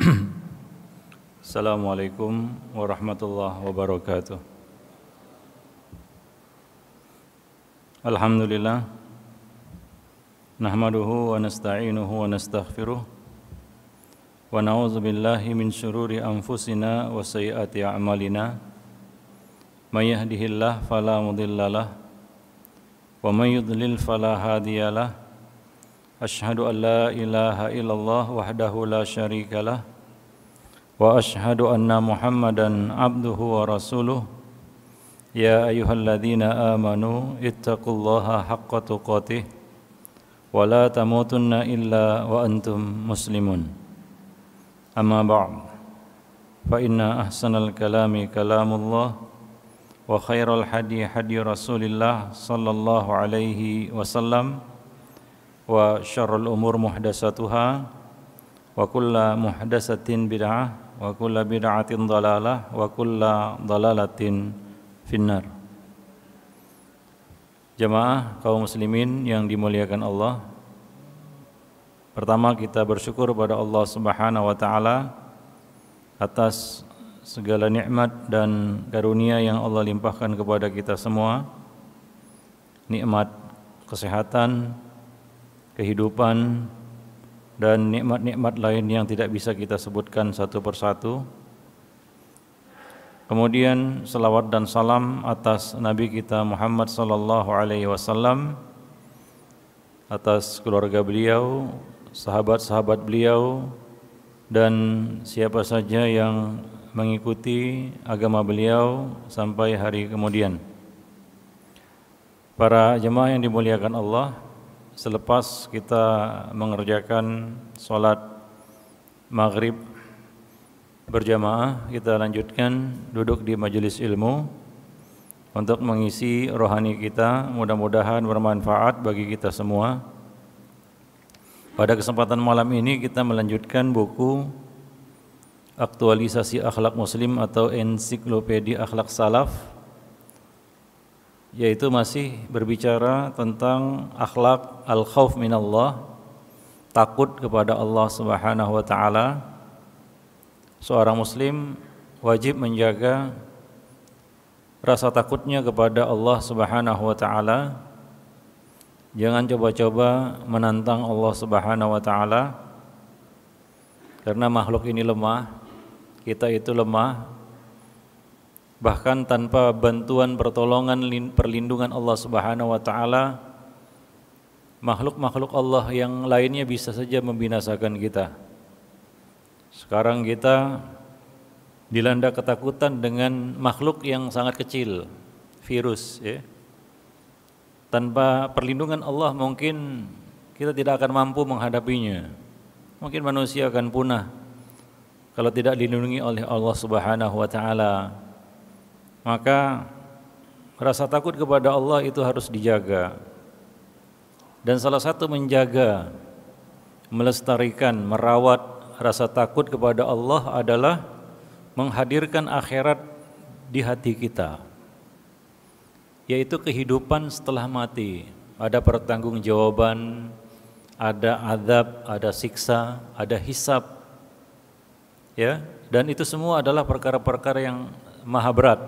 Assalamualaikum warahmatullahi wabarakatuh. Alhamdulillah nahmaduhu wa nasta'inuhu wa nastaghfiruh wa na'udzu billahi min shururi anfusina wa sayyiati a'malina may yahdihillahu fala mudhillalah wa may yudlil fala hadiyalah ashhadu an la ilaha illallah wahdahu la syarika lahu wa ashhadu anna Muhammadan abduhu wa rasuluh ya ayyuhalladzina amanu ittaqullaha haqqa tuqatih wa la tamutunna illa wa antum muslimun amma ba'd fa inna ahsanal kalami kalamullah wa khairal hadi hadi rasulillah sallallahu alaihi wasallam wa syarrul umur muhdatsatuha wa kullu muhdatsatin bid'ah wa kulla bid'atin dalalah wa kulla dalalatin finnar Jemaah kaum muslimin yang dimuliakan Allah Pertama kita bersyukur pada Allah Subhanahu wa taala atas segala nikmat dan karunia yang Allah limpahkan kepada kita semua. Nikmat kesehatan, kehidupan, dan nikmat-nikmat lain yang tidak bisa kita sebutkan satu persatu. Kemudian selawat dan salam atas Nabi kita Muhammad sallallahu alaihi wasallam atas keluarga beliau, sahabat-sahabat beliau dan siapa saja yang mengikuti agama beliau sampai hari kemudian. Para jemaah yang dimuliakan Allah, selepas kita mengerjakan sholat maghrib berjamaah kita lanjutkan duduk di majelis ilmu untuk mengisi rohani kita mudah-mudahan bermanfaat bagi kita semua pada kesempatan malam ini kita melanjutkan buku aktualisasi akhlak muslim atau ensiklopedia akhlak salaf yaitu masih berbicara tentang akhlak al-khauf minallah, takut kepada Allah Subhanahu wa taala. Seorang muslim wajib menjaga rasa takutnya kepada Allah Subhanahu wa taala. Jangan coba-coba menantang Allah Subhanahu wa taala karena makhluk ini lemah, kita itu lemah, bahkan tanpa bantuan pertolongan perlindungan Allah Subhanahu wa taala makhluk-makhluk Allah yang lainnya bisa saja membinasakan kita. Sekarang kita dilanda ketakutan dengan makhluk yang sangat kecil, virus ya. Tanpa perlindungan Allah mungkin kita tidak akan mampu menghadapinya. Mungkin manusia akan punah kalau tidak dilindungi oleh Allah Subhanahu wa taala. Maka rasa takut kepada Allah itu harus dijaga. Dan salah satu menjaga, melestarikan, merawat rasa takut kepada Allah adalah menghadirkan akhirat di hati kita. Yaitu kehidupan setelah mati. Ada pertanggungjawaban, ada adab, ada siksa, ada hisab. Ya, dan itu semua adalah perkara-perkara yang maha berat.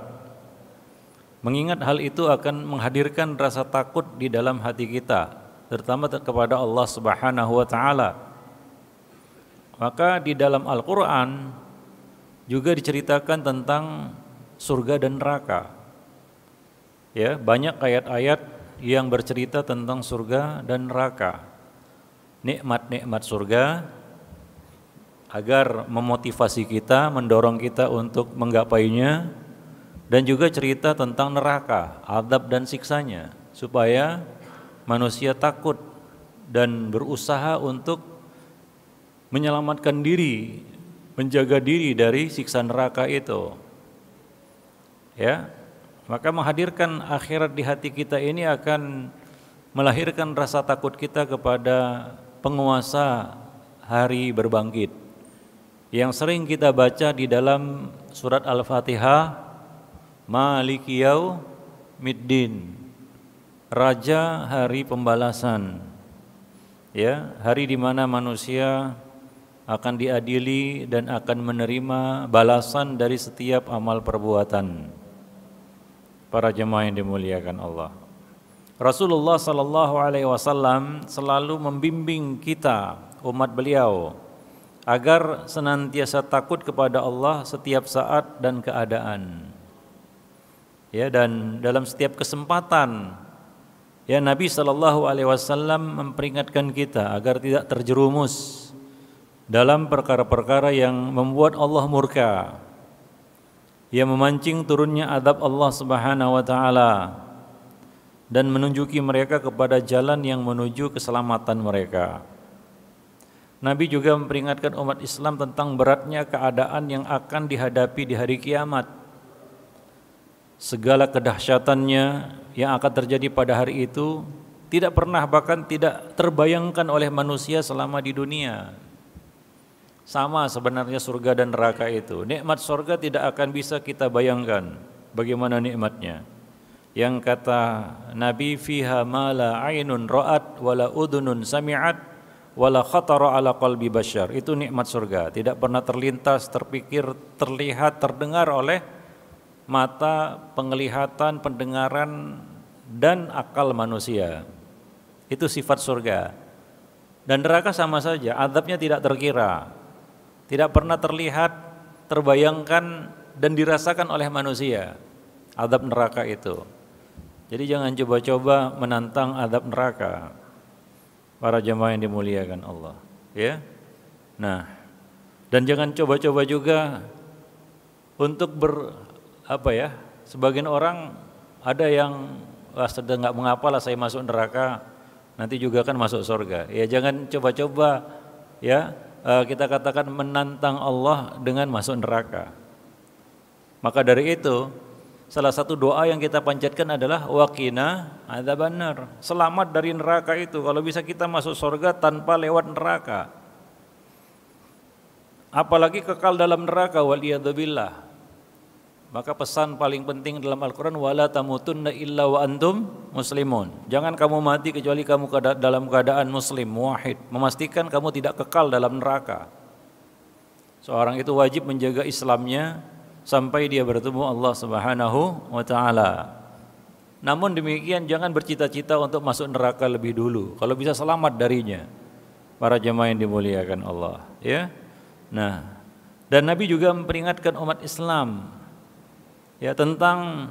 Mengingat hal itu akan menghadirkan rasa takut di dalam hati kita, terutama kepada Allah Subhanahu wa taala. Maka di dalam Al-Qur'an juga diceritakan tentang surga dan neraka. Ya, banyak ayat-ayat yang bercerita tentang surga dan neraka. Nikmat-nikmat surga agar memotivasi kita, mendorong kita untuk menggapainya dan juga cerita tentang neraka, adab dan siksanya supaya manusia takut dan berusaha untuk menyelamatkan diri, menjaga diri dari siksa neraka itu. Ya. Maka menghadirkan akhirat di hati kita ini akan melahirkan rasa takut kita kepada penguasa hari berbangkit. Yang sering kita baca di dalam surat Al-Fatihah Maliki Middin Raja hari pembalasan ya hari di mana manusia akan diadili dan akan menerima balasan dari setiap amal perbuatan para jemaah yang dimuliakan Allah Rasulullah Shallallahu Alaihi Wasallam selalu membimbing kita umat beliau agar senantiasa takut kepada Allah setiap saat dan keadaan ya dan dalam setiap kesempatan ya Nabi Shallallahu Alaihi Wasallam memperingatkan kita agar tidak terjerumus dalam perkara-perkara yang membuat Allah murka yang memancing turunnya adab Allah Subhanahu wa taala dan menunjuki mereka kepada jalan yang menuju keselamatan mereka. Nabi juga memperingatkan umat Islam tentang beratnya keadaan yang akan dihadapi di hari kiamat segala kedahsyatannya yang akan terjadi pada hari itu tidak pernah bahkan tidak terbayangkan oleh manusia selama di dunia. Sama sebenarnya surga dan neraka itu. Nikmat surga tidak akan bisa kita bayangkan bagaimana nikmatnya. Yang kata Nabi fiha ma la ainun ra'at wala udunun sami'at wala khatara ala qalbi bashar. Itu nikmat surga, tidak pernah terlintas, terpikir, terlihat, terdengar oleh mata, penglihatan, pendengaran, dan akal manusia. Itu sifat surga. Dan neraka sama saja, adabnya tidak terkira, tidak pernah terlihat, terbayangkan, dan dirasakan oleh manusia. Adab neraka itu. Jadi jangan coba-coba menantang adab neraka. Para jemaah yang dimuliakan Allah, ya. Nah, dan jangan coba-coba juga untuk ber, apa ya sebagian orang ada yang ah, sedang nggak mengapa lah saya masuk neraka nanti juga kan masuk surga ya jangan coba-coba ya eh, kita katakan menantang Allah dengan masuk neraka maka dari itu salah satu doa yang kita panjatkan adalah wakina ada benar selamat dari neraka itu kalau bisa kita masuk surga tanpa lewat neraka apalagi kekal dalam neraka waliyadzubillah maka pesan paling penting dalam Al-Quran wala tamutunna illa wa antum muslimun. Jangan kamu mati kecuali kamu dalam keadaan muslim muahid, memastikan kamu tidak kekal dalam neraka. Seorang itu wajib menjaga Islamnya sampai dia bertemu Allah Subhanahu wa taala. Namun demikian jangan bercita-cita untuk masuk neraka lebih dulu kalau bisa selamat darinya. Para jemaah yang dimuliakan Allah, ya. Nah, dan Nabi juga memperingatkan umat Islam ya tentang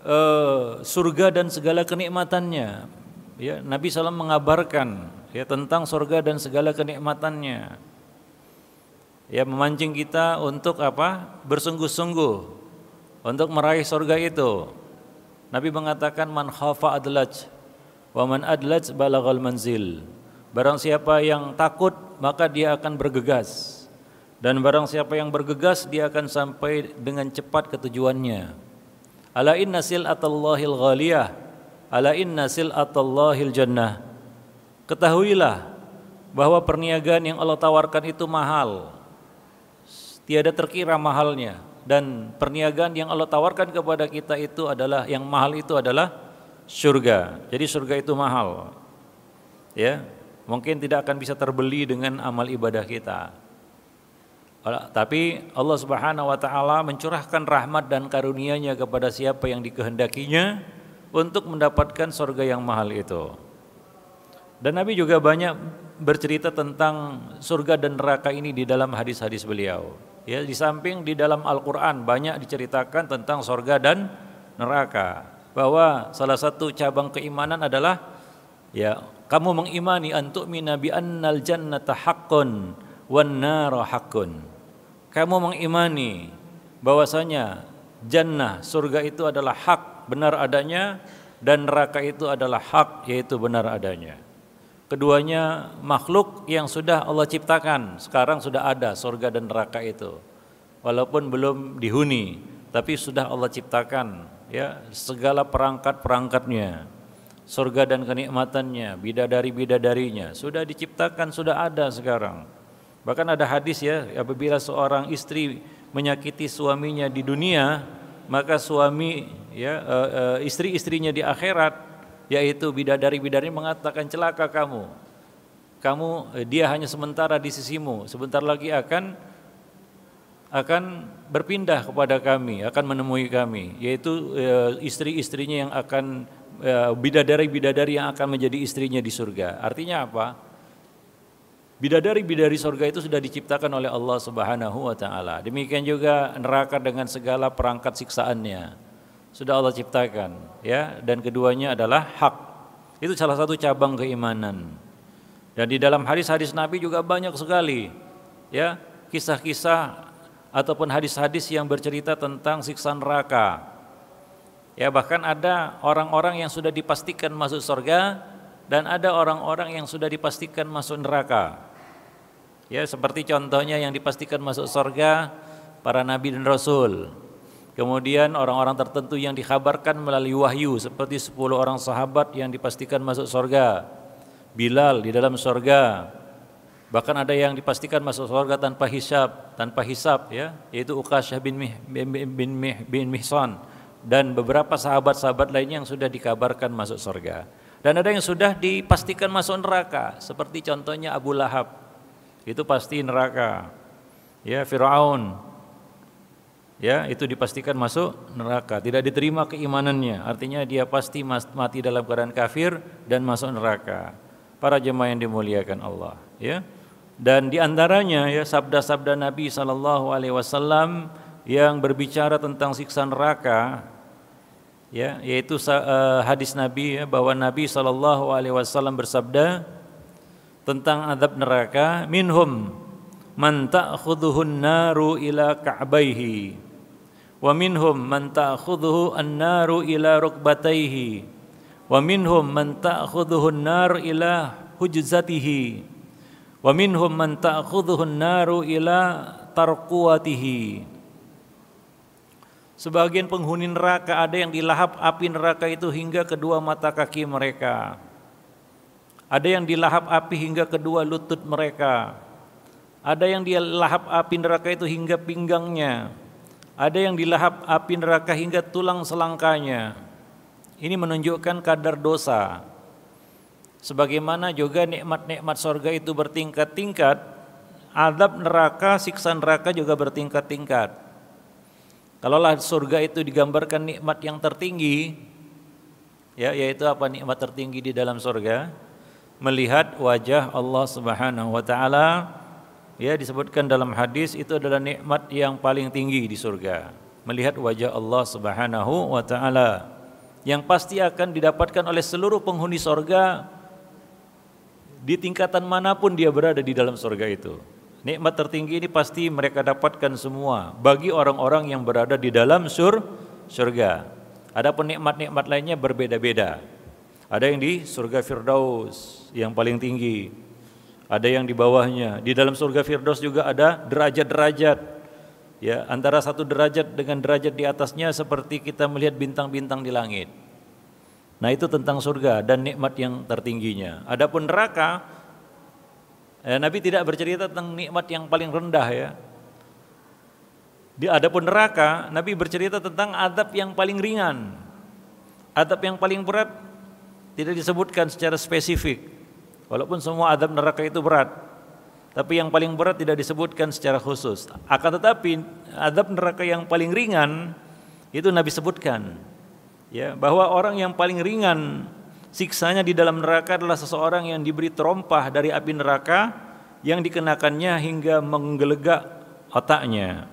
uh, surga dan segala kenikmatannya. Ya, Nabi SAW mengabarkan ya tentang surga dan segala kenikmatannya. Ya, memancing kita untuk apa? Bersungguh-sungguh untuk meraih surga itu. Nabi mengatakan man khafa adlaj wa man adlaj balagal manzil. Barang siapa yang takut maka dia akan bergegas. Dan barang siapa yang bergegas dia akan sampai dengan cepat ke tujuannya. Ala inna sil'atallahil ghaliyah. Ala inna sil'atallahil jannah. Ketahuilah bahwa perniagaan yang Allah tawarkan itu mahal. Tiada terkira mahalnya dan perniagaan yang Allah tawarkan kepada kita itu adalah yang mahal itu adalah surga. Jadi surga itu mahal. Ya. Mungkin tidak akan bisa terbeli dengan amal ibadah kita. Tapi Allah Subhanahu wa taala mencurahkan rahmat dan karunia-Nya kepada siapa yang dikehendakinya untuk mendapatkan surga yang mahal itu. Dan Nabi juga banyak bercerita tentang surga dan neraka ini di dalam hadis-hadis beliau. Ya, di samping di dalam Al-Qur'an banyak diceritakan tentang surga dan neraka. Bahwa salah satu cabang keimanan adalah ya kamu mengimani antuk minabi annal jannata haqqun wan haqqun kamu mengimani bahwasanya jannah surga itu adalah hak benar adanya dan neraka itu adalah hak yaitu benar adanya. Keduanya makhluk yang sudah Allah ciptakan, sekarang sudah ada surga dan neraka itu. Walaupun belum dihuni, tapi sudah Allah ciptakan ya segala perangkat-perangkatnya. Surga dan kenikmatannya, bidadari-bidadarinya sudah diciptakan, sudah ada sekarang. Bahkan ada hadis ya, apabila seorang istri menyakiti suaminya di dunia, maka suami ya eh, eh, istri-istrinya di akhirat yaitu bidadari-bidadari mengatakan celaka kamu. Kamu eh, dia hanya sementara di sisimu, sebentar lagi akan akan berpindah kepada kami, akan menemui kami, yaitu istri-istrinya yang akan bidadari-bidadari yang akan menjadi istrinya di surga. Artinya apa? Bidadari-bidadari sorga itu sudah diciptakan oleh Allah Subhanahu wa taala. Demikian juga neraka dengan segala perangkat siksaannya. Sudah Allah ciptakan, ya. Dan keduanya adalah hak. Itu salah satu cabang keimanan. Dan di dalam hadis-hadis Nabi juga banyak sekali ya kisah-kisah ataupun hadis-hadis yang bercerita tentang siksa neraka. Ya bahkan ada orang-orang yang sudah dipastikan masuk surga dan ada orang-orang yang sudah dipastikan masuk neraka. Ya, seperti contohnya yang dipastikan masuk surga para nabi dan rasul. Kemudian orang-orang tertentu yang dikhabarkan melalui wahyu seperti 10 orang sahabat yang dipastikan masuk surga. Bilal di dalam surga. Bahkan ada yang dipastikan masuk surga tanpa hisab, tanpa hisab ya, yaitu Uqasyah bin Mih, bin, bin, Mih, bin Mihsan dan beberapa sahabat-sahabat lainnya yang sudah dikabarkan masuk surga. Dan ada yang sudah dipastikan masuk neraka seperti contohnya Abu Lahab itu pasti neraka. Ya, Firaun. Ya, itu dipastikan masuk neraka, tidak diterima keimanannya. Artinya dia pasti mati dalam keadaan kafir dan masuk neraka. Para jemaah yang dimuliakan Allah, ya. Dan di antaranya ya sabda-sabda Nabi sallallahu alaihi wasallam yang berbicara tentang siksa neraka ya yaitu uh, hadis Nabi ya, bahwa Nabi sallallahu alaihi wasallam bersabda tentang adab neraka minhum man an naru ila ka'baihi wa minhum man ta'khudhuhu an-naru ila rukbataihi wa minhum man ta'khudhuhu an-nar ila hujzatihi wa minhum man ta'khudhuhu an-naru ila tarquwatihi Sebagian penghuni neraka ada yang dilahap api neraka itu hingga kedua mata kaki mereka. Ada yang dilahap api hingga kedua lutut mereka. Ada yang dilahap api neraka itu hingga pinggangnya. Ada yang dilahap api neraka hingga tulang selangkanya. Ini menunjukkan kadar dosa. Sebagaimana juga nikmat-nikmat sorga itu bertingkat-tingkat, adab neraka, siksa neraka juga bertingkat-tingkat. Kalaulah surga itu digambarkan nikmat yang tertinggi, ya yaitu apa nikmat tertinggi di dalam surga? melihat wajah Allah Subhanahu wa taala ya disebutkan dalam hadis itu adalah nikmat yang paling tinggi di surga melihat wajah Allah Subhanahu wa taala yang pasti akan didapatkan oleh seluruh penghuni surga di tingkatan manapun dia berada di dalam surga itu nikmat tertinggi ini pasti mereka dapatkan semua bagi orang-orang yang berada di dalam sur surga adapun nikmat-nikmat lainnya berbeda-beda ada yang di surga Firdaus yang paling tinggi. Ada yang di bawahnya. Di dalam surga Firdaus juga ada derajat-derajat. Ya, antara satu derajat dengan derajat di atasnya seperti kita melihat bintang-bintang di langit. Nah, itu tentang surga dan nikmat yang tertingginya. Adapun neraka, eh, Nabi tidak bercerita tentang nikmat yang paling rendah ya, di adapun neraka, Nabi bercerita tentang adab yang paling ringan. Adab yang paling berat tidak disebutkan secara spesifik. Walaupun semua adab neraka itu berat. Tapi yang paling berat tidak disebutkan secara khusus. Akan tetapi adab neraka yang paling ringan itu Nabi sebutkan. Ya, bahwa orang yang paling ringan siksanya di dalam neraka adalah seseorang yang diberi terompah dari api neraka yang dikenakannya hingga menggelegak otaknya.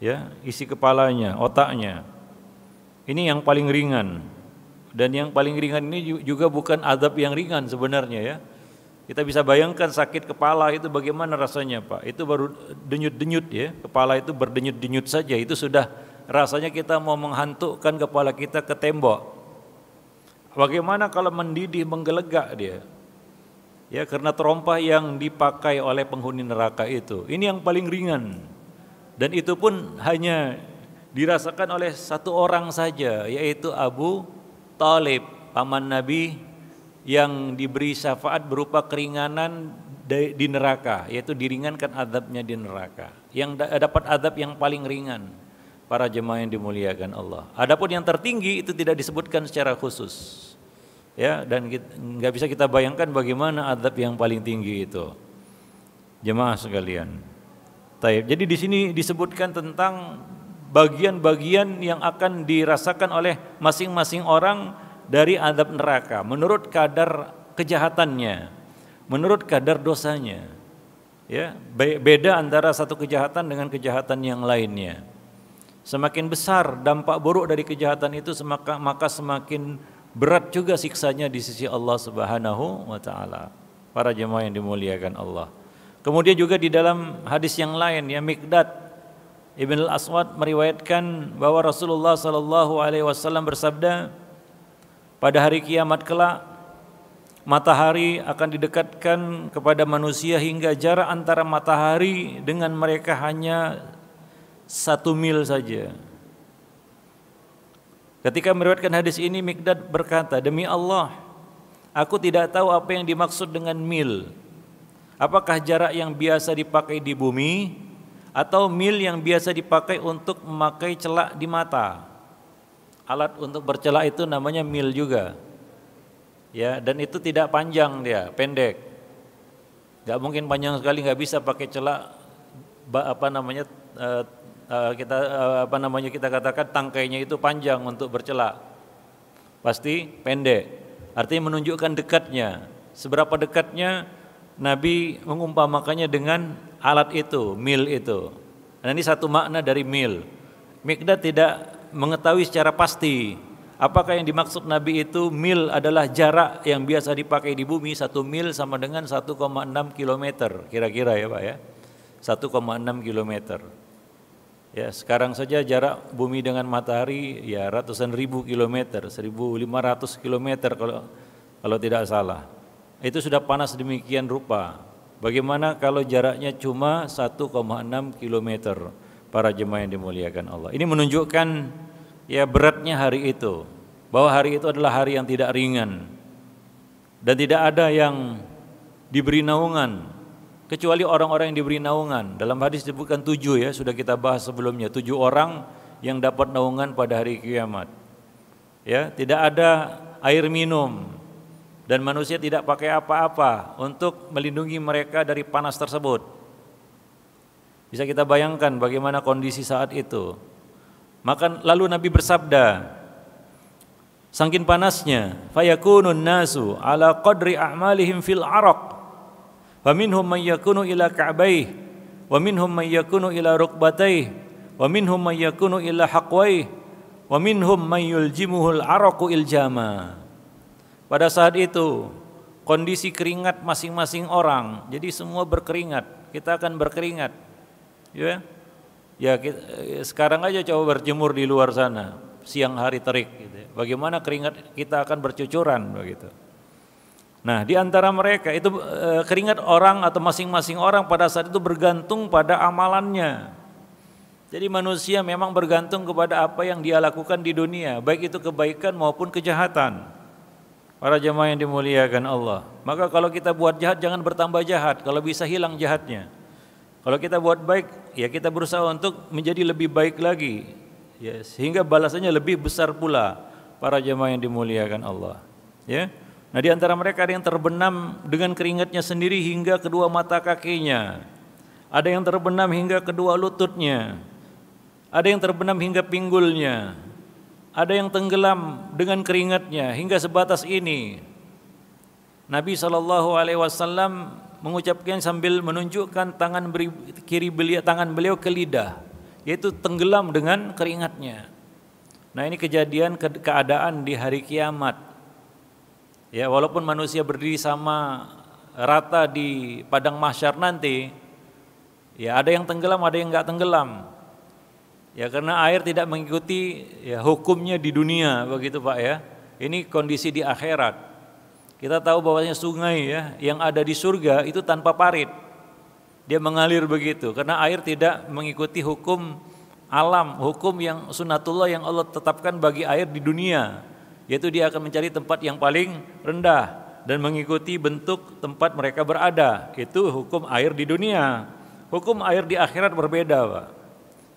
Ya, isi kepalanya, otaknya. Ini yang paling ringan. Dan yang paling ringan ini juga bukan adab yang ringan sebenarnya ya. Kita bisa bayangkan sakit kepala itu bagaimana rasanya Pak. Itu baru denyut-denyut ya. Kepala itu berdenyut-denyut saja. Itu sudah rasanya kita mau menghantukkan kepala kita ke tembok. Bagaimana kalau mendidih menggelegak dia? Ya karena terompah yang dipakai oleh penghuni neraka itu. Ini yang paling ringan. Dan itu pun hanya dirasakan oleh satu orang saja yaitu Abu Talib, paman Nabi yang diberi syafaat berupa keringanan di neraka, yaitu diringankan adabnya di neraka. Yang dapat adab yang paling ringan para jemaah yang dimuliakan Allah. Adapun yang tertinggi itu tidak disebutkan secara khusus. Ya, dan nggak bisa kita bayangkan bagaimana adab yang paling tinggi itu. Jemaah sekalian. Taib. Jadi di sini disebutkan tentang bagian-bagian yang akan dirasakan oleh masing-masing orang dari adab neraka menurut kadar kejahatannya, menurut kadar dosanya. Ya, beda antara satu kejahatan dengan kejahatan yang lainnya. Semakin besar dampak buruk dari kejahatan itu semaka, maka semakin berat juga siksanya di sisi Allah Subhanahu wa taala. Para jemaah yang dimuliakan Allah. Kemudian juga di dalam hadis yang lain ya Mikdad Ibn al-Aswad meriwayatkan bahwa Rasulullah Shallallahu alaihi wasallam bersabda pada hari kiamat kelak matahari akan didekatkan kepada manusia hingga jarak antara matahari dengan mereka hanya satu mil saja. Ketika meriwayatkan hadis ini Mikdad berkata, "Demi Allah, aku tidak tahu apa yang dimaksud dengan mil. Apakah jarak yang biasa dipakai di bumi atau mil yang biasa dipakai untuk memakai celak di mata. Alat untuk bercelak itu namanya mil juga. Ya, dan itu tidak panjang dia, pendek. Gak mungkin panjang sekali, nggak bisa pakai celak apa namanya eh, eh, kita eh, apa namanya kita katakan tangkainya itu panjang untuk bercelak. Pasti pendek. Artinya menunjukkan dekatnya. Seberapa dekatnya Nabi mengumpamakannya dengan alat itu, mil itu. Dan ini satu makna dari mil. Mikda tidak mengetahui secara pasti apakah yang dimaksud Nabi itu mil adalah jarak yang biasa dipakai di bumi satu mil sama dengan 1,6 km kira-kira ya Pak ya 1,6 km ya sekarang saja jarak bumi dengan matahari ya ratusan ribu kilometer 1500 km kalau kalau tidak salah itu sudah panas demikian rupa. Bagaimana kalau jaraknya cuma 1,6 km para jemaah yang dimuliakan Allah. Ini menunjukkan ya beratnya hari itu. Bahwa hari itu adalah hari yang tidak ringan. Dan tidak ada yang diberi naungan kecuali orang-orang yang diberi naungan. Dalam hadis disebutkan tujuh ya, sudah kita bahas sebelumnya. Tujuh orang yang dapat naungan pada hari kiamat. Ya, tidak ada air minum, dan manusia tidak pakai apa-apa untuk melindungi mereka dari panas tersebut. Bisa kita bayangkan bagaimana kondisi saat itu. Maka lalu Nabi bersabda, sangkin panasnya, fayakunun nasu ala qadri a'malihim fil araq. minhum may yakunu ila ka'baih, wa minhum may yakunu ila rukbataih, wa minhum may yakunu ila haqwaih, wa minhum may yuljimuhul araqu iljama. Pada saat itu kondisi keringat masing-masing orang, jadi semua berkeringat. Kita akan berkeringat, ya. Ya kita, eh, sekarang aja coba berjemur di luar sana siang hari terik. Gitu. Ya. Bagaimana keringat kita akan bercucuran begitu. Nah di antara mereka itu eh, keringat orang atau masing-masing orang pada saat itu bergantung pada amalannya. Jadi manusia memang bergantung kepada apa yang dia lakukan di dunia, baik itu kebaikan maupun kejahatan. Para jemaah yang dimuliakan Allah. Maka kalau kita buat jahat jangan bertambah jahat, kalau bisa hilang jahatnya. Kalau kita buat baik, ya kita berusaha untuk menjadi lebih baik lagi. Ya, sehingga balasannya lebih besar pula para jemaah yang dimuliakan Allah. Ya. Nah, di antara mereka ada yang terbenam dengan keringatnya sendiri hingga kedua mata kakinya. Ada yang terbenam hingga kedua lututnya. Ada yang terbenam hingga pinggulnya ada yang tenggelam dengan keringatnya hingga sebatas ini. Nabi Shallallahu Alaihi Wasallam mengucapkan sambil menunjukkan tangan beri, kiri beliau, tangan beliau ke lidah, yaitu tenggelam dengan keringatnya. Nah ini kejadian ke, keadaan di hari kiamat. Ya walaupun manusia berdiri sama rata di padang mahsyar nanti, ya ada yang tenggelam, ada yang nggak tenggelam. Ya karena air tidak mengikuti ya, hukumnya di dunia begitu Pak ya. Ini kondisi di akhirat. Kita tahu bahwasanya sungai ya yang ada di surga itu tanpa parit. Dia mengalir begitu karena air tidak mengikuti hukum alam, hukum yang sunatullah yang Allah tetapkan bagi air di dunia, yaitu dia akan mencari tempat yang paling rendah dan mengikuti bentuk tempat mereka berada. Itu hukum air di dunia. Hukum air di akhirat berbeda, Pak.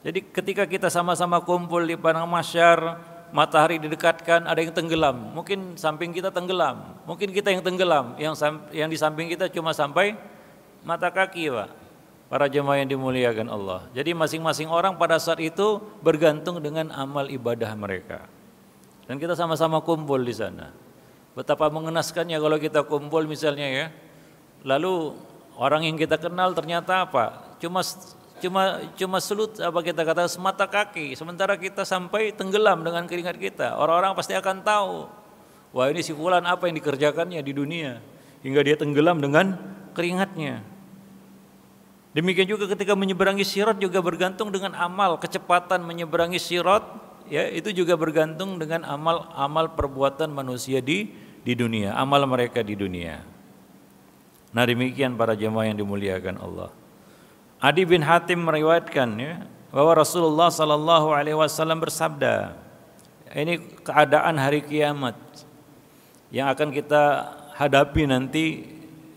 Jadi ketika kita sama-sama kumpul di padang masyar, matahari didekatkan, ada yang tenggelam. Mungkin samping kita tenggelam, mungkin kita yang tenggelam, yang yang di samping kita cuma sampai mata kaki, Pak. Para jemaah yang dimuliakan Allah. Jadi masing-masing orang pada saat itu bergantung dengan amal ibadah mereka. Dan kita sama-sama kumpul di sana. Betapa mengenaskannya kalau kita kumpul misalnya ya. Lalu orang yang kita kenal ternyata apa? Cuma cuma cuma selut apa kita kata semata kaki sementara kita sampai tenggelam dengan keringat kita orang-orang pasti akan tahu wah ini si fulan apa yang dikerjakannya di dunia hingga dia tenggelam dengan keringatnya demikian juga ketika menyeberangi sirat juga bergantung dengan amal kecepatan menyeberangi sirat ya itu juga bergantung dengan amal-amal perbuatan manusia di di dunia amal mereka di dunia nah demikian para jemaah yang dimuliakan Allah Adi bin Hatim meriwayatkan ya, bahwa Rasulullah Sallallahu Alaihi Wasallam bersabda, ini keadaan hari kiamat yang akan kita hadapi nanti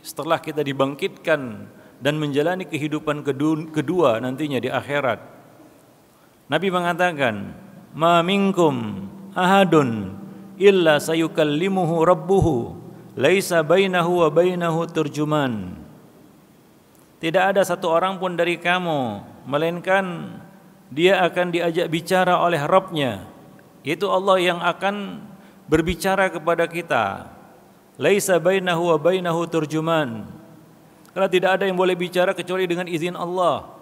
setelah kita dibangkitkan dan menjalani kehidupan kedua nantinya di akhirat. Nabi mengatakan, "Ma minkum ahadun illa sayukallimuhu rabbuhu, laisa bainahu wa bainahu turjuman." Tidak ada satu orang pun dari kamu melainkan dia akan diajak bicara oleh Rabbnya yaitu Allah yang akan berbicara kepada kita. Laisa bainahu wa bainahu turjuman. Karena tidak ada yang boleh bicara kecuali dengan izin Allah.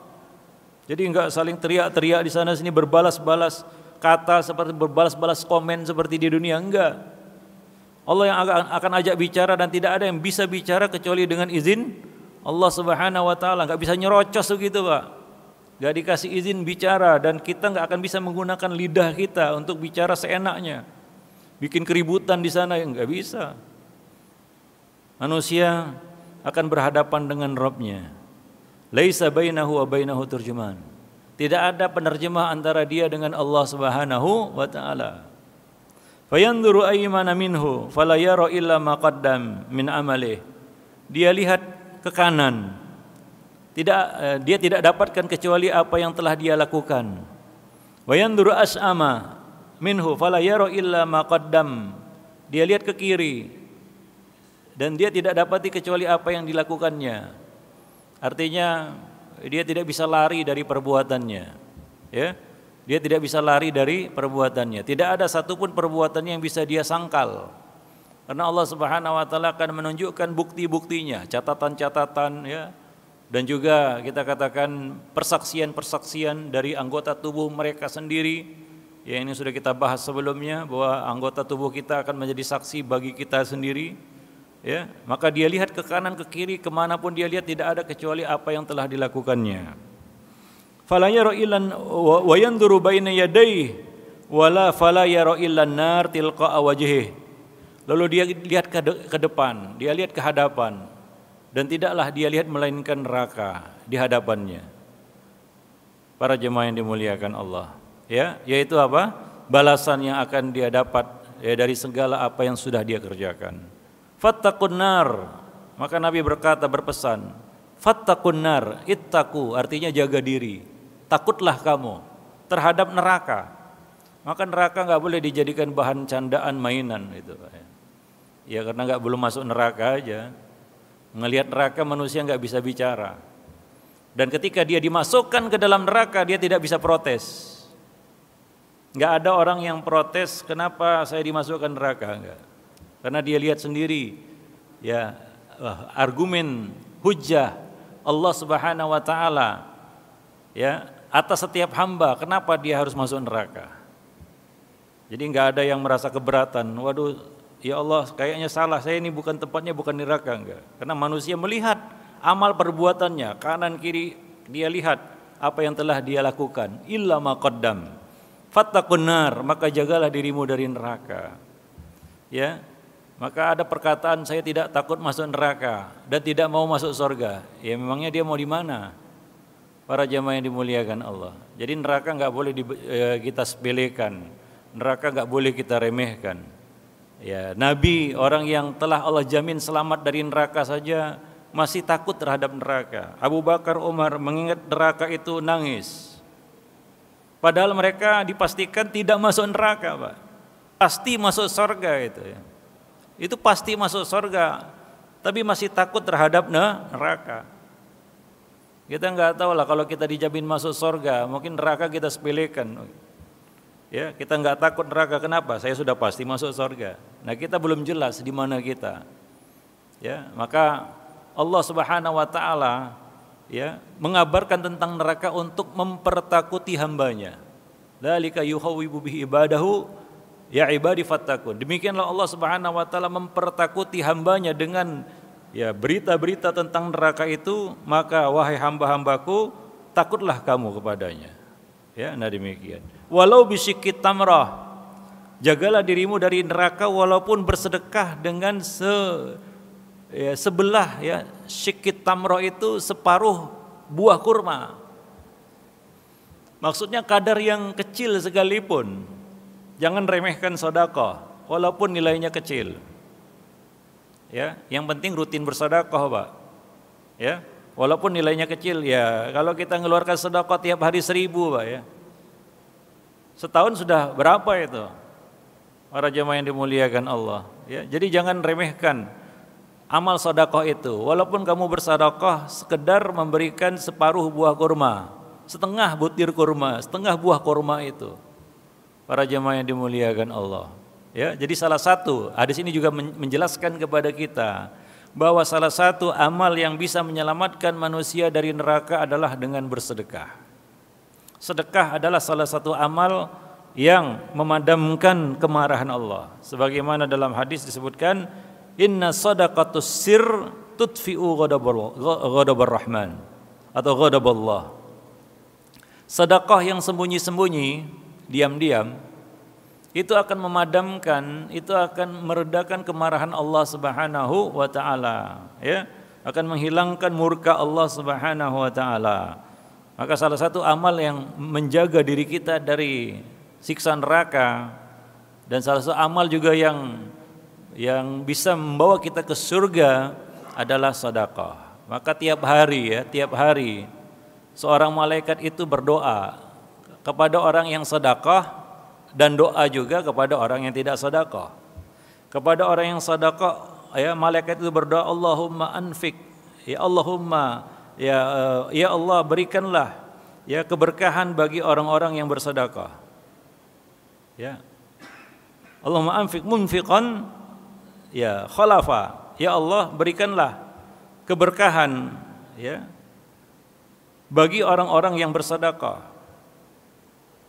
Jadi enggak saling teriak-teriak di sana sini berbalas-balas kata seperti berbalas-balas komen seperti di dunia enggak. Allah yang akan, akan ajak bicara dan tidak ada yang bisa bicara kecuali dengan izin Allah Subhanahu wa taala nggak bisa nyerocos begitu, Pak. Gak dikasih izin bicara dan kita nggak akan bisa menggunakan lidah kita untuk bicara seenaknya. Bikin keributan di sana yang nggak bisa. Manusia akan berhadapan dengan Robnya. Laisa bainahu wa bainahu Tidak ada penerjemah antara dia dengan Allah Subhanahu wa taala. Fayanzuru aymana minhu fala illa ma qaddam min Dia lihat ke kanan. Tidak eh, dia tidak dapatkan kecuali apa yang telah dia lakukan. Wa yanduru as'ama minhu fala yara illa ma qaddam. Dia lihat ke kiri dan dia tidak dapati kecuali apa yang dilakukannya. Artinya dia tidak bisa lari dari perbuatannya. Ya. Dia tidak bisa lari dari perbuatannya. Tidak ada satupun perbuatannya yang bisa dia sangkal. Karena Allah Subhanahu wa taala akan menunjukkan bukti-buktinya, catatan-catatan ya. Dan juga kita katakan persaksian-persaksian dari anggota tubuh mereka sendiri. Ya ini sudah kita bahas sebelumnya bahwa anggota tubuh kita akan menjadi saksi bagi kita sendiri. Ya, maka dia lihat ke kanan ke kiri kemanapun dia lihat tidak ada kecuali apa yang telah dilakukannya. Falanya roilan wayanduru wa yanduru wala fala ro'ilan nar tilqa Lalu dia lihat ke, de ke depan, dia lihat ke hadapan, dan tidaklah dia lihat melainkan neraka di hadapannya. Para jemaah yang dimuliakan Allah, ya, yaitu apa? Balasan yang akan dia dapat ya, dari segala apa yang sudah dia kerjakan. Fattakun nar. Maka Nabi berkata berpesan, Fattakun nar, ittaku artinya jaga diri. Takutlah kamu terhadap neraka. Maka neraka nggak boleh dijadikan bahan candaan mainan itu. Ya. Ya karena nggak belum masuk neraka aja. Melihat neraka manusia nggak bisa bicara. Dan ketika dia dimasukkan ke dalam neraka dia tidak bisa protes. Nggak ada orang yang protes kenapa saya dimasukkan neraka nggak? Karena dia lihat sendiri ya argumen hujah Allah Subhanahu wa taala ya atas setiap hamba kenapa dia harus masuk neraka. Jadi nggak ada yang merasa keberatan. Waduh, ya Allah kayaknya salah, saya ini bukan tempatnya bukan neraka enggak. Karena manusia melihat amal perbuatannya, kanan kiri dia lihat apa yang telah dia lakukan. Illa maqaddam. Fattaqun maka jagalah dirimu dari neraka. Ya. Maka ada perkataan saya tidak takut masuk neraka dan tidak mau masuk surga. Ya memangnya dia mau di mana? Para jamaah yang dimuliakan Allah. Jadi neraka enggak boleh di, eh, kita sepelekan. Neraka enggak boleh kita remehkan. Ya, nabi orang yang telah Allah jamin selamat dari neraka saja masih takut terhadap neraka. Abu Bakar Umar mengingat neraka itu nangis. Padahal mereka dipastikan tidak masuk neraka, Pak. Pasti masuk surga itu ya. Itu pasti masuk surga, tapi masih takut terhadap neraka. Kita nggak tahu lah kalau kita dijamin masuk surga, mungkin neraka kita sepelekan. Ya, kita enggak takut neraka kenapa? Saya sudah pasti masuk surga. Nah, kita belum jelas di mana kita. Ya, maka Allah Subhanahu wa taala ya mengabarkan tentang neraka untuk mempertakuti hambanya. Dalika yuhawibu bihi ibadahu ya ibadi fattakun. Demikianlah Allah Subhanahu wa taala mempertakuti hambanya dengan ya berita-berita tentang neraka itu, maka wahai hamba-hambaku, takutlah kamu kepadanya. Ya, nah demikian walau bisikit tamrah. Jagalah dirimu dari neraka walaupun bersedekah dengan se ya, sebelah ya sikit tamroh itu separuh buah kurma. Maksudnya kadar yang kecil sekalipun. Jangan remehkan sodako. walaupun nilainya kecil. Ya, yang penting rutin bersodako, Pak. Ya, walaupun nilainya kecil ya. Kalau kita ngeluarkan sodako tiap hari seribu, Pak ya Setahun sudah berapa itu? Para jemaah yang dimuliakan Allah. Ya, jadi jangan remehkan amal sodakoh itu. Walaupun kamu bersodakoh sekedar memberikan separuh buah kurma, setengah butir kurma, setengah buah kurma itu. Para jemaah yang dimuliakan Allah. Ya, jadi salah satu hadis ah, ini juga menjelaskan kepada kita bahwa salah satu amal yang bisa menyelamatkan manusia dari neraka adalah dengan bersedekah. Sedekah adalah salah satu amal yang memadamkan kemarahan Allah. Sebagaimana dalam hadis disebutkan, "Inna sadaqatus sir tutfi'u ghadabar rahman" atau ghadaballah. Sedekah yang sembunyi-sembunyi, diam-diam, itu akan memadamkan, itu akan meredakan kemarahan Allah Subhanahu wa taala, ya. Akan menghilangkan murka Allah Subhanahu wa taala. Maka salah satu amal yang menjaga diri kita dari siksa neraka dan salah satu amal juga yang yang bisa membawa kita ke surga adalah sedekah. Maka tiap hari ya, tiap hari seorang malaikat itu berdoa kepada orang yang sedekah dan doa juga kepada orang yang tidak sedekah. Kepada orang yang sedekah ya malaikat itu berdoa Allahumma anfik ya Allahumma ya uh, ya Allah berikanlah ya keberkahan bagi orang-orang yang bersedekah. Ya. Allahumma anfiq munfiqan ya khalafa. Ya Allah berikanlah keberkahan ya bagi orang-orang yang bersedekah.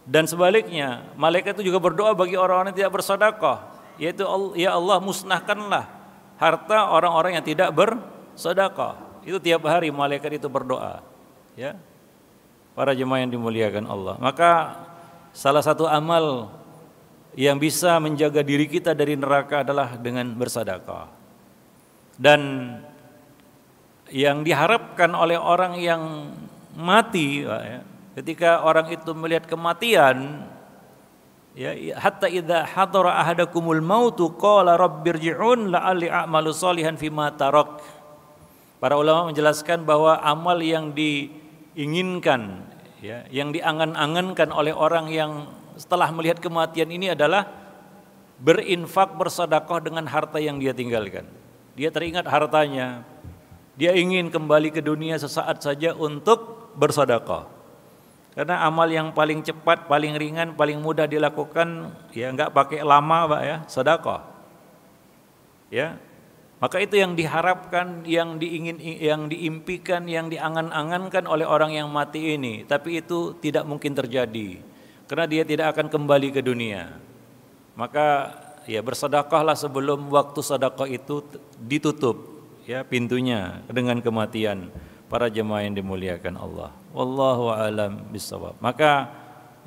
Dan sebaliknya, malaikat itu juga berdoa bagi orang-orang yang tidak bersedekah, yaitu ya Allah musnahkanlah harta orang-orang yang tidak bersedekah. Itu tiap hari malaikat itu berdoa. Ya. Para jemaah yang dimuliakan Allah. Maka salah satu amal yang bisa menjaga diri kita dari neraka adalah dengan bersedekah. Dan yang diharapkan oleh orang yang mati ya, ketika orang itu melihat kematian ya hatta idza hadara ahadakumul mautu qala rabbirji'un la'alli a'malu salihan fima tarak Para ulama menjelaskan bahwa amal yang diinginkan, ya, yang diangan-angankan oleh orang yang setelah melihat kematian ini adalah berinfak bersedekah dengan harta yang dia tinggalkan. Dia teringat hartanya. Dia ingin kembali ke dunia sesaat saja untuk bersedekah. Karena amal yang paling cepat, paling ringan, paling mudah dilakukan ya nggak pakai lama, Pak ya, sedekah. Ya, maka itu yang diharapkan, yang diingin, yang diimpikan, yang diangan-angankan oleh orang yang mati ini. Tapi itu tidak mungkin terjadi, karena dia tidak akan kembali ke dunia. Maka ya bersedekahlah sebelum waktu sedekah itu ditutup, ya pintunya dengan kematian para jemaah yang dimuliakan Allah. Wallahu a'lam bishawab. Maka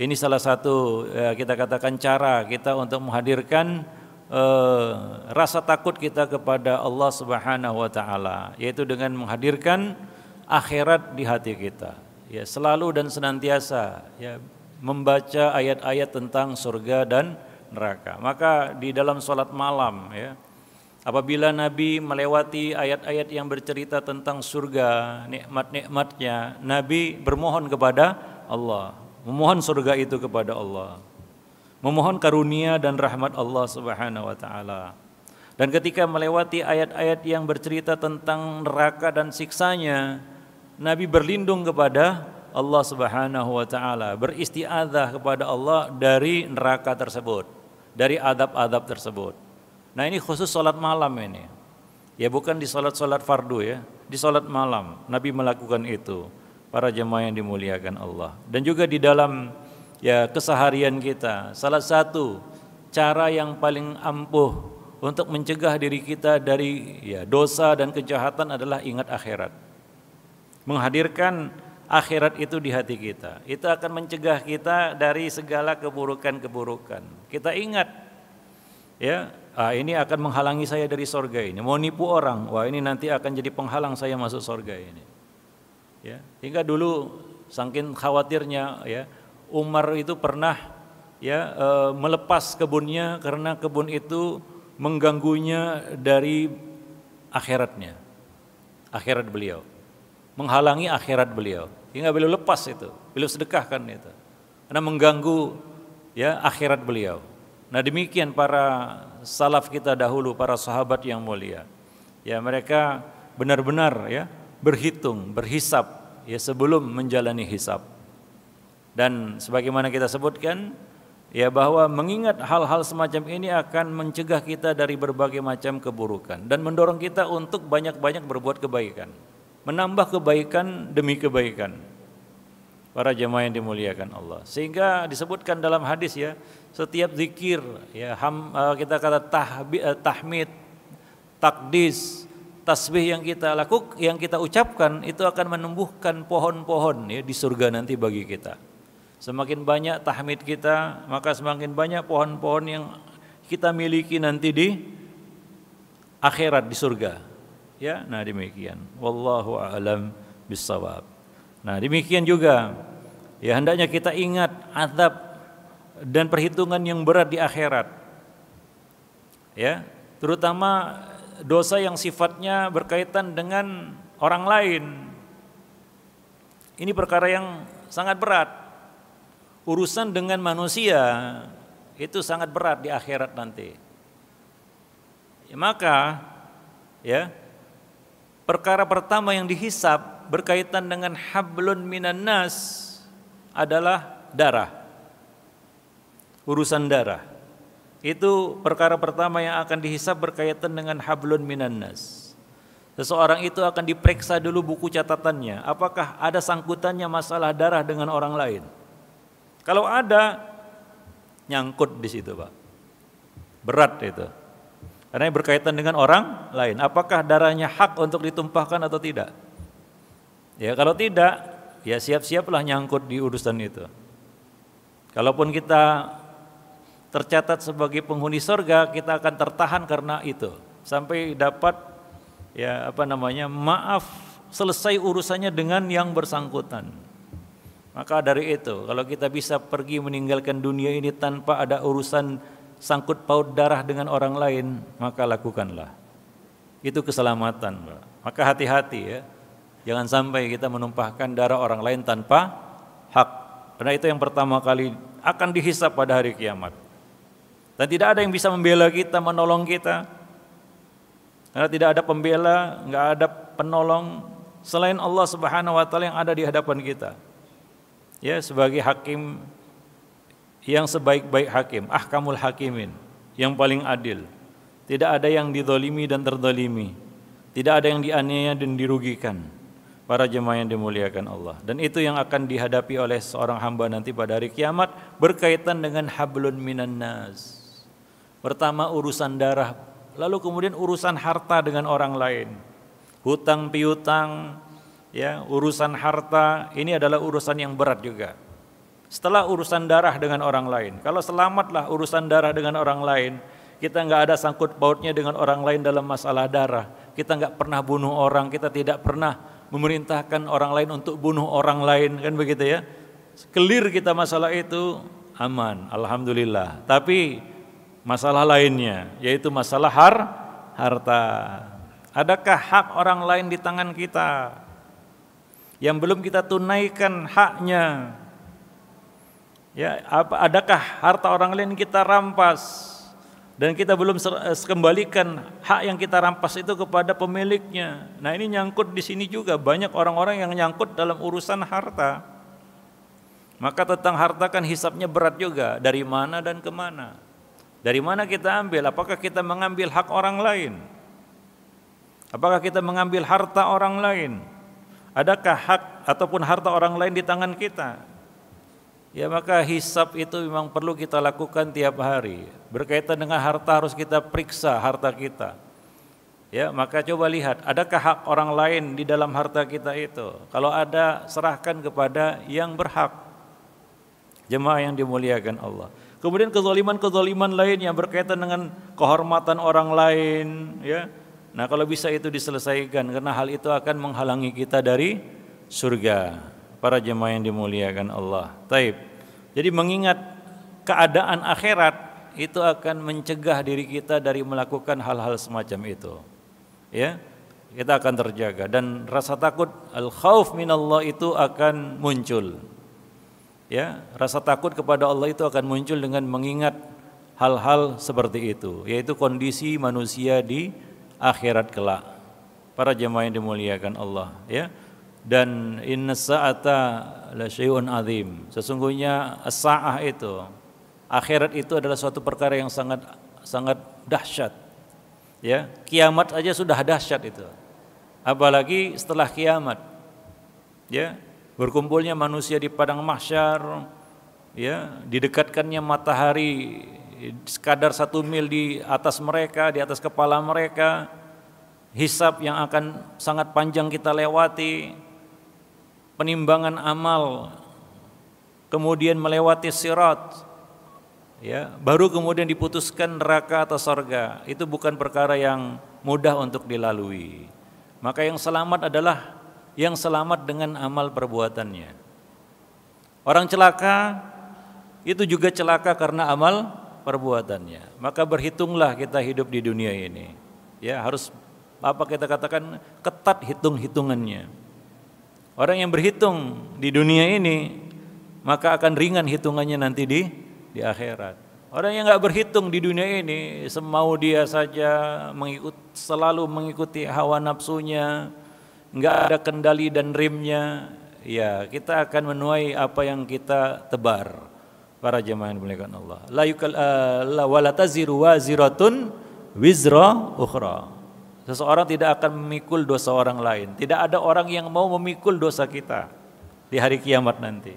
ini salah satu ya, kita katakan cara kita untuk menghadirkan Eh, rasa takut kita kepada Allah Subhanahu wa taala yaitu dengan menghadirkan akhirat di hati kita ya selalu dan senantiasa ya membaca ayat-ayat tentang surga dan neraka maka di dalam salat malam ya apabila Nabi melewati ayat-ayat yang bercerita tentang surga, nikmat-nikmatnya, Nabi bermohon kepada Allah, memohon surga itu kepada Allah memohon karunia dan rahmat Allah Subhanahu wa taala. Dan ketika melewati ayat-ayat yang bercerita tentang neraka dan siksanya, Nabi berlindung kepada Allah Subhanahu wa taala, beristiazah kepada Allah dari neraka tersebut, dari adab-adab tersebut. Nah, ini khusus salat malam ini. Ya bukan di salat-salat fardu ya, di salat malam Nabi melakukan itu. Para jemaah yang dimuliakan Allah. Dan juga di dalam ya keseharian kita. Salah satu cara yang paling ampuh untuk mencegah diri kita dari ya, dosa dan kejahatan adalah ingat akhirat. Menghadirkan akhirat itu di hati kita. Itu akan mencegah kita dari segala keburukan-keburukan. Kita ingat ya, ah, ini akan menghalangi saya dari sorga ini. Mau nipu orang, wah ini nanti akan jadi penghalang saya masuk sorga ini. Ya, hingga dulu saking khawatirnya ya, Umar itu pernah ya eh, melepas kebunnya karena kebun itu mengganggunya dari akhiratnya. Akhirat beliau. Menghalangi akhirat beliau. Hingga beliau lepas itu, beliau sedekahkan itu. Karena mengganggu ya akhirat beliau. Nah, demikian para salaf kita dahulu, para sahabat yang mulia. Ya, mereka benar-benar ya berhitung, berhisap ya sebelum menjalani hisap. Dan sebagaimana kita sebutkan, ya bahwa mengingat hal-hal semacam ini akan mencegah kita dari berbagai macam keburukan dan mendorong kita untuk banyak-banyak berbuat kebaikan, menambah kebaikan demi kebaikan. Para jemaah yang dimuliakan Allah. Sehingga disebutkan dalam hadis ya, setiap zikir ya ham, eh, kita kata tahbi, eh, tahmid, takdis, tasbih yang kita lakukan, yang kita ucapkan itu akan menumbuhkan pohon-pohon ya di surga nanti bagi kita. Semakin banyak tahmid kita, maka semakin banyak pohon-pohon yang kita miliki nanti di akhirat di surga. Ya, nah demikian. Wallahu a'lam bissawab. Nah, demikian juga ya hendaknya kita ingat azab dan perhitungan yang berat di akhirat. Ya, terutama dosa yang sifatnya berkaitan dengan orang lain. Ini perkara yang sangat berat urusan dengan manusia itu sangat berat di akhirat nanti. Ya, maka ya perkara pertama yang dihisap berkaitan dengan hablun minan nas adalah darah. Urusan darah. Itu perkara pertama yang akan dihisap berkaitan dengan hablun minan nas. Seseorang itu akan diperiksa dulu buku catatannya, apakah ada sangkutannya masalah darah dengan orang lain. Kalau ada nyangkut di situ, Pak. Berat itu. Karena berkaitan dengan orang lain. Apakah darahnya hak untuk ditumpahkan atau tidak? Ya, kalau tidak, ya siap-siaplah nyangkut di urusan itu. Kalaupun kita tercatat sebagai penghuni surga, kita akan tertahan karena itu sampai dapat ya apa namanya maaf selesai urusannya dengan yang bersangkutan. Maka dari itu, kalau kita bisa pergi meninggalkan dunia ini tanpa ada urusan sangkut paut darah dengan orang lain, maka lakukanlah. Itu keselamatan, Maka hati-hati ya. Jangan sampai kita menumpahkan darah orang lain tanpa hak. Karena itu yang pertama kali akan dihisap pada hari kiamat. Dan tidak ada yang bisa membela kita, menolong kita. Karena tidak ada pembela, nggak ada penolong selain Allah Subhanahu wa taala yang ada di hadapan kita ya sebagai hakim yang sebaik-baik hakim, ahkamul hakimin, yang paling adil. Tidak ada yang didolimi dan terdolimi. Tidak ada yang dianiaya dan dirugikan. Para jemaah yang dimuliakan Allah. Dan itu yang akan dihadapi oleh seorang hamba nanti pada hari kiamat berkaitan dengan hablun minan nas. Pertama urusan darah, lalu kemudian urusan harta dengan orang lain. Hutang piutang, ya urusan harta ini adalah urusan yang berat juga. Setelah urusan darah dengan orang lain, kalau selamatlah urusan darah dengan orang lain, kita nggak ada sangkut pautnya dengan orang lain dalam masalah darah. Kita nggak pernah bunuh orang, kita tidak pernah memerintahkan orang lain untuk bunuh orang lain, kan begitu ya? Clear kita masalah itu aman, alhamdulillah. Tapi masalah lainnya, yaitu masalah har harta. Adakah hak orang lain di tangan kita? yang belum kita tunaikan haknya. Ya, apa adakah harta orang lain kita rampas dan kita belum eh, kembalikan hak yang kita rampas itu kepada pemiliknya. Nah, ini nyangkut di sini juga banyak orang-orang yang nyangkut dalam urusan harta. Maka tentang harta kan hisapnya berat juga dari mana dan kemana. Dari mana kita ambil? Apakah kita mengambil hak orang lain? Apakah kita mengambil harta orang lain? Adakah hak ataupun harta orang lain di tangan kita? Ya maka hisap itu memang perlu kita lakukan tiap hari. Berkaitan dengan harta harus kita periksa harta kita. Ya, maka coba lihat, adakah hak orang lain di dalam harta kita itu? Kalau ada, serahkan kepada yang berhak. Jemaah yang dimuliakan Allah. Kemudian kezaliman-kezaliman lain yang berkaitan dengan kehormatan orang lain, ya, Nah kalau bisa itu diselesaikan karena hal itu akan menghalangi kita dari surga. Para jemaah yang dimuliakan Allah. Taib. Jadi mengingat keadaan akhirat itu akan mencegah diri kita dari melakukan hal-hal semacam itu. Ya, kita akan terjaga dan rasa takut al khauf minallah itu akan muncul. Ya, rasa takut kepada Allah itu akan muncul dengan mengingat hal-hal seperti itu, yaitu kondisi manusia di akhirat kelak. Para jemaah yang dimuliakan Allah, ya. Dan inna sa'ata la syai'un azim. Sesungguhnya as-sa'ah itu akhirat itu adalah suatu perkara yang sangat sangat dahsyat. Ya, kiamat aja sudah dahsyat itu. Apalagi setelah kiamat. Ya, berkumpulnya manusia di padang mahsyar, ya, didekatkannya matahari kadar satu mil di atas mereka, di atas kepala mereka, hisap yang akan sangat panjang kita lewati, penimbangan amal, kemudian melewati sirat, ya baru kemudian diputuskan neraka atau sorga itu bukan perkara yang mudah untuk dilalui maka yang selamat adalah yang selamat dengan amal perbuatannya orang celaka itu juga celaka karena amal perbuatannya. Maka berhitunglah kita hidup di dunia ini. Ya, harus apa kita katakan ketat hitung-hitungannya. Orang yang berhitung di dunia ini maka akan ringan hitungannya nanti di di akhirat. Orang yang nggak berhitung di dunia ini semau dia saja mengikut selalu mengikuti hawa nafsunya, nggak ada kendali dan rimnya, ya kita akan menuai apa yang kita tebar para jemaah yang dimuliakan Allah. La yukal eh, la wala taziru waziratun wizra ukhra. Seseorang tidak akan memikul dosa orang lain. Tidak ada orang yang mau memikul dosa kita di hari kiamat nanti.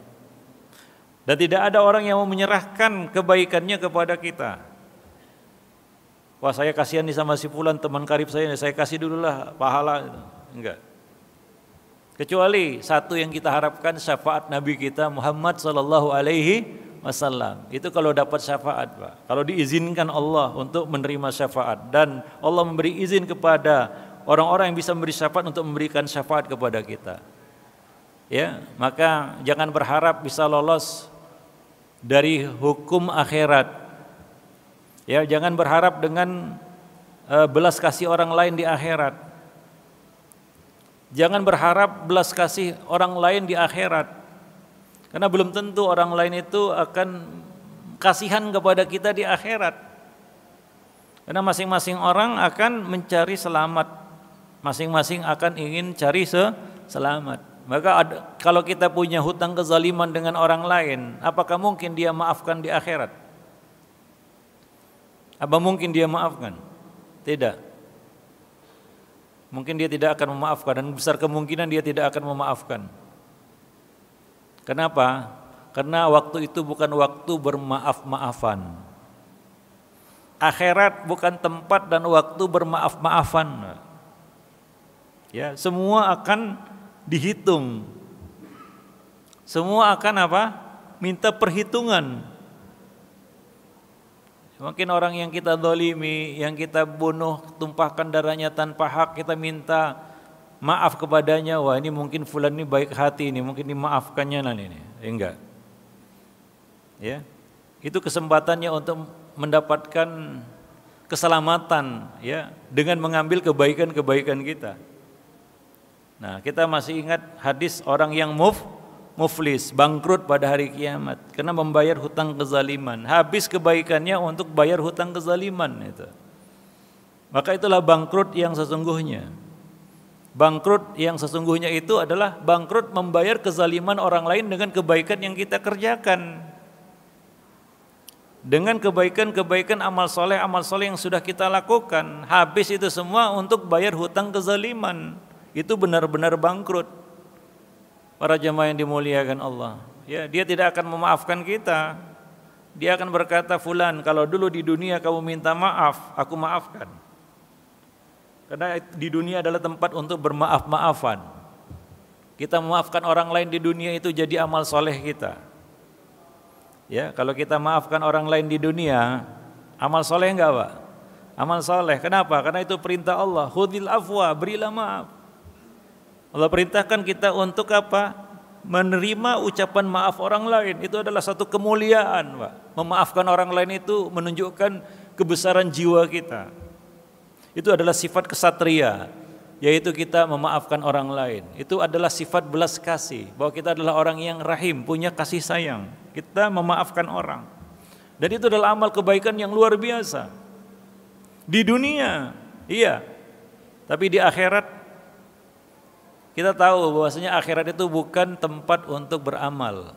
Dan tidak ada orang yang mau menyerahkan kebaikannya kepada kita. Wah saya kasihan nih sama si Fulan teman karib saya, saya kasih dulu lah pahala. Enggak. Kecuali satu yang kita harapkan syafaat Nabi kita Muhammad sallallahu alaihi wasallam. Itu kalau dapat syafaat, Pak. Kalau diizinkan Allah untuk menerima syafaat dan Allah memberi izin kepada orang-orang yang bisa memberi syafaat untuk memberikan syafaat kepada kita. Ya, maka jangan berharap bisa lolos dari hukum akhirat. Ya, jangan berharap dengan uh, belas kasih orang lain di akhirat. Jangan berharap belas kasih orang lain di akhirat. Karena belum tentu orang lain itu akan kasihan kepada kita di akhirat. Karena masing-masing orang akan mencari selamat. Masing-masing akan ingin cari selamat. Maka ada, kalau kita punya hutang kezaliman dengan orang lain, apakah mungkin dia maafkan di akhirat? Apa mungkin dia maafkan? Tidak. Mungkin dia tidak akan memaafkan dan besar kemungkinan dia tidak akan memaafkan. Kenapa? Karena waktu itu bukan waktu bermaaf-maafan. Akhirat bukan tempat dan waktu bermaaf-maafan. Ya, semua akan dihitung. Semua akan apa? Minta perhitungan. Mungkin orang yang kita dolimi, yang kita bunuh, tumpahkan darahnya tanpa hak, kita minta maaf kepadanya, wah ini mungkin fulan ini baik hati ini, mungkin dimaafkannya nanti ini. Enggak. Ya. Itu kesempatannya untuk mendapatkan keselamatan ya dengan mengambil kebaikan-kebaikan kita. Nah, kita masih ingat hadis orang yang muf muflis, bangkrut pada hari kiamat karena membayar hutang kezaliman. Habis kebaikannya untuk bayar hutang kezaliman itu. Maka itulah bangkrut yang sesungguhnya. Bangkrut yang sesungguhnya itu adalah bangkrut membayar kezaliman orang lain dengan kebaikan yang kita kerjakan. Dengan kebaikan-kebaikan amal soleh, amal soleh yang sudah kita lakukan. Habis itu semua untuk bayar hutang kezaliman. Itu benar-benar bangkrut. Para jemaah yang dimuliakan Allah. Ya, dia tidak akan memaafkan kita. Dia akan berkata, Fulan, kalau dulu di dunia kamu minta maaf, aku maafkan. Karena di dunia adalah tempat untuk bermaaf-maafan. Kita memaafkan orang lain di dunia itu jadi amal soleh kita. Ya, kalau kita maafkan orang lain di dunia, amal soleh enggak pak? Amal soleh. Kenapa? Karena itu perintah Allah. Hudil afwa, berilah maaf. Allah perintahkan kita untuk apa? Menerima ucapan maaf orang lain. Itu adalah satu kemuliaan, pak. Memaafkan orang lain itu menunjukkan kebesaran jiwa kita. Itu adalah sifat kesatria, yaitu kita memaafkan orang lain. Itu adalah sifat belas kasih, bahwa kita adalah orang yang rahim, punya kasih sayang. Kita memaafkan orang. Dan itu adalah amal kebaikan yang luar biasa. Di dunia, iya. Tapi di akhirat kita tahu bahwasanya akhirat itu bukan tempat untuk beramal.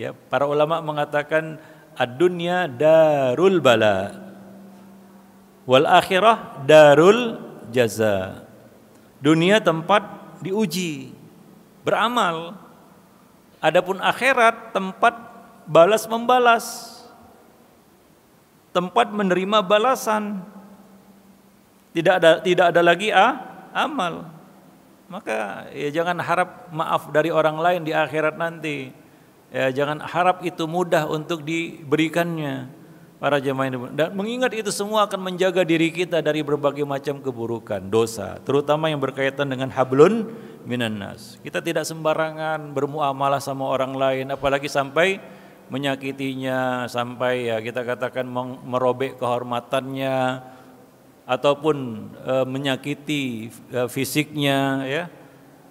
Ya, para ulama mengatakan ad-dunya darul bala. Wal akhirah darul jaza. Dunia tempat diuji, beramal. Adapun akhirat tempat balas membalas. Tempat menerima balasan. Tidak ada tidak ada lagi ah, amal. Maka ya jangan harap maaf dari orang lain di akhirat nanti. Ya jangan harap itu mudah untuk diberikannya para jemaah ini. Dan mengingat itu semua akan menjaga diri kita dari berbagai macam keburukan, dosa, terutama yang berkaitan dengan hablun minannas Kita tidak sembarangan bermuamalah sama orang lain apalagi sampai menyakitinya, sampai ya kita katakan merobek kehormatannya ataupun e, menyakiti e, fisiknya ya.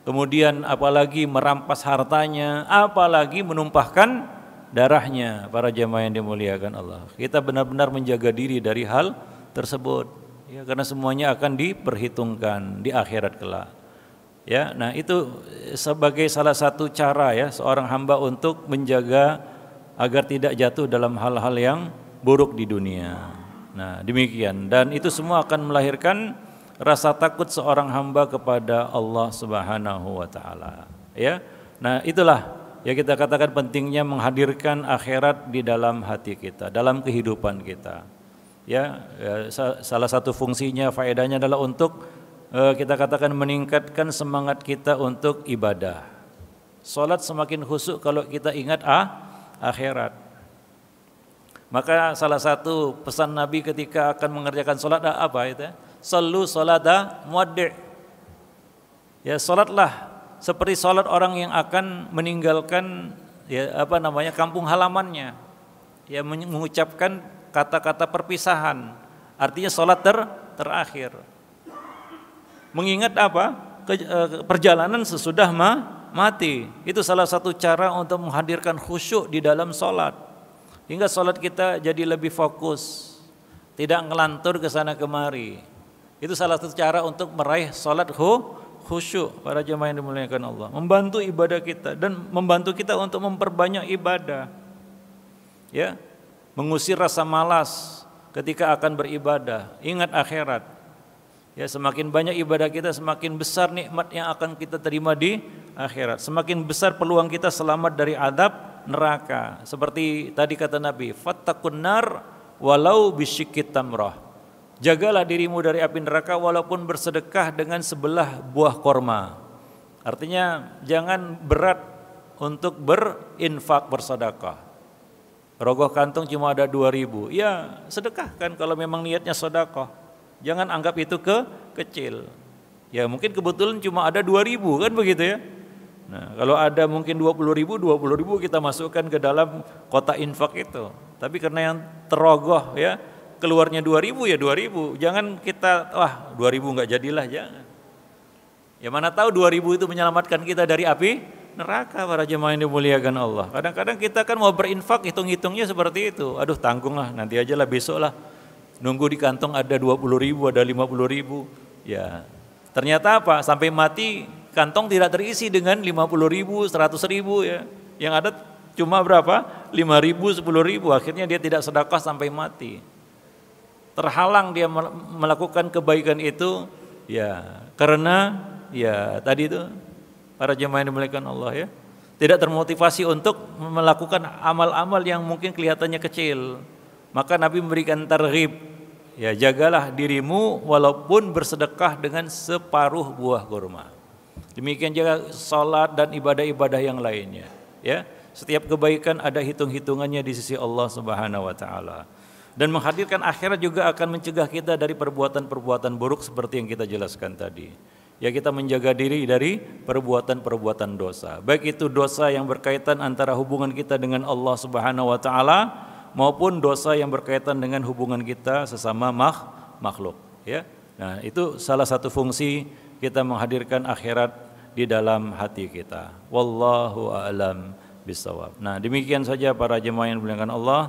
Kemudian apalagi merampas hartanya, apalagi menumpahkan darahnya para jemaah yang dimuliakan Allah. Kita benar-benar menjaga diri dari hal tersebut. Ya, karena semuanya akan diperhitungkan di akhirat kelak. Ya, nah itu sebagai salah satu cara ya seorang hamba untuk menjaga agar tidak jatuh dalam hal-hal yang buruk di dunia. Nah, demikian dan itu semua akan melahirkan rasa takut seorang hamba kepada Allah Subhanahu wa taala. Ya. Nah, itulah ya kita katakan pentingnya menghadirkan akhirat di dalam hati kita, dalam kehidupan kita. Ya, ya salah satu fungsinya, faedahnya adalah untuk eh, kita katakan meningkatkan semangat kita untuk ibadah. Salat semakin khusyuk kalau kita ingat ah akhirat. Maka salah satu pesan Nabi ketika akan mengerjakan solat ah, apa itu? Sallu salata muaddi'. Ya solatlah seperti sholat orang yang akan meninggalkan ya apa namanya kampung halamannya ya mengucapkan kata-kata perpisahan artinya sholat ter terakhir mengingat apa Ke, e, perjalanan sesudah ma mati itu salah satu cara untuk menghadirkan khusyuk di dalam sholat hingga sholat kita jadi lebih fokus tidak ngelantur ke sana kemari itu salah satu cara untuk meraih sholat hu khusyuk para jemaah yang dimuliakan Allah, membantu ibadah kita dan membantu kita untuk memperbanyak ibadah. Ya. Mengusir rasa malas ketika akan beribadah, ingat akhirat. Ya, semakin banyak ibadah kita semakin besar nikmat yang akan kita terima di akhirat. Semakin besar peluang kita selamat dari adab neraka. Seperti tadi kata Nabi, fattaqun nar walau bisyikit Jagalah dirimu dari api neraka walaupun bersedekah dengan sebelah buah korma. Artinya jangan berat untuk berinfak bersedekah. Rogoh kantung cuma ada dua ribu, Ya, sedekahkan kalau memang niatnya sedekah. Jangan anggap itu ke kecil. Ya, mungkin kebetulan cuma ada dua ribu kan begitu ya. Nah, kalau ada mungkin dua puluh ribu, dua puluh ribu kita masukkan ke dalam kota infak itu. Tapi karena yang terogoh ya, keluarnya 2000 ya 2000. Jangan kita wah 2000 nggak jadilah jangan. Ya mana tahu 2000 itu menyelamatkan kita dari api neraka para jemaah yang dimuliakan Allah. Kadang-kadang kita kan mau berinfak hitung-hitungnya seperti itu. Aduh tanggung lah nanti aja lah besok lah. Nunggu di kantong ada 20 ribu ada 50 ribu. Ya ternyata apa sampai mati kantong tidak terisi dengan 50 ribu 100 ribu ya. Yang ada cuma berapa? 5 ribu 10 ribu akhirnya dia tidak sedekah sampai mati terhalang dia melakukan kebaikan itu ya karena ya tadi itu para jemaah yang dimuliakan Allah ya tidak termotivasi untuk melakukan amal-amal yang mungkin kelihatannya kecil maka Nabi memberikan targhib ya jagalah dirimu walaupun bersedekah dengan separuh buah kurma demikian juga salat dan ibadah-ibadah yang lainnya ya setiap kebaikan ada hitung-hitungannya di sisi Allah Subhanahu wa taala dan menghadirkan akhirat juga akan mencegah kita dari perbuatan-perbuatan buruk seperti yang kita jelaskan tadi. Ya kita menjaga diri dari perbuatan-perbuatan dosa. Baik itu dosa yang berkaitan antara hubungan kita dengan Allah Subhanahu wa taala maupun dosa yang berkaitan dengan hubungan kita sesama makh, makhluk, ya. Nah, itu salah satu fungsi kita menghadirkan akhirat di dalam hati kita. Wallahu a'lam bisawab. Nah, demikian saja para jemaah yang dimuliakan Allah.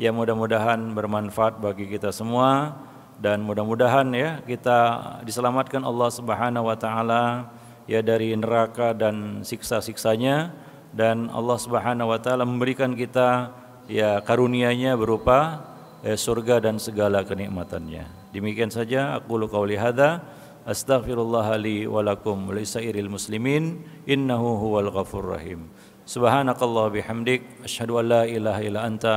Ya mudah-mudahan bermanfaat bagi kita semua dan mudah-mudahan ya kita diselamatkan Allah Subhanahu wa taala ya dari neraka dan siksa-siksanya dan Allah Subhanahu wa taala memberikan kita ya karunia-Nya berupa ya, surga dan segala kenikmatannya. Demikian saja aku qauli hadza astaghfirullah li wa lakum wa lisairil muslimin innahu huwal ghafur rahim. Subhanakallah bihamdik asyhadu an la ilaha illa anta